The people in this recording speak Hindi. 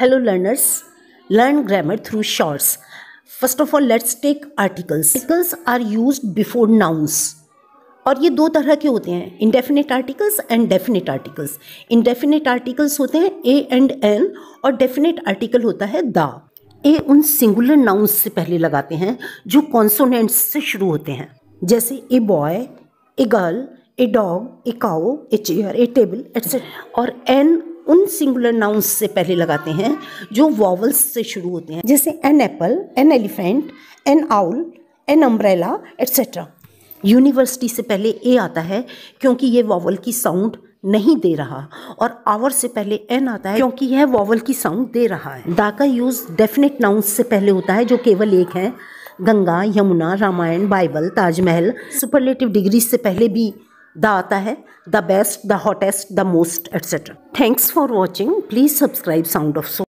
hello learners learn grammar through shorts first of all let's take articles articles are use before nouns और ये दो तरह के होते हैं indefinite articles and definite articles indefinite articles होते हैं ए एंड एन और डेफिनेट आर्टिकल होता है द ए उन सिंगुलर नाउन्स से पहले लगाते हैं जो कॉन्सोनेंट्स से शुरू होते हैं जैसे a boy a girl a dog a cow a chair a table etcetera और एन उन सिंगुलर नाउंस से पहले लगाते हैं जो वॉवल्स से शुरू होते हैं जैसे an apple an elephant an owl an umbrella etcetera university से पहले ए आता है क्योंकि ये वॉवल की साउंड नहीं दे रहा और आवर से पहले एन आता है क्योंकि यह वॉवल की साउंड दे रहा है दा का यूज़ डेफिनेट नाउंस से पहले होता है जो केवल एक है Ganga Yamuna Ramayan Bible Taj Mahal superlative degree से पहले भी द आता है the best the hottest the most etcetera thanks for watching please subscribe sound off so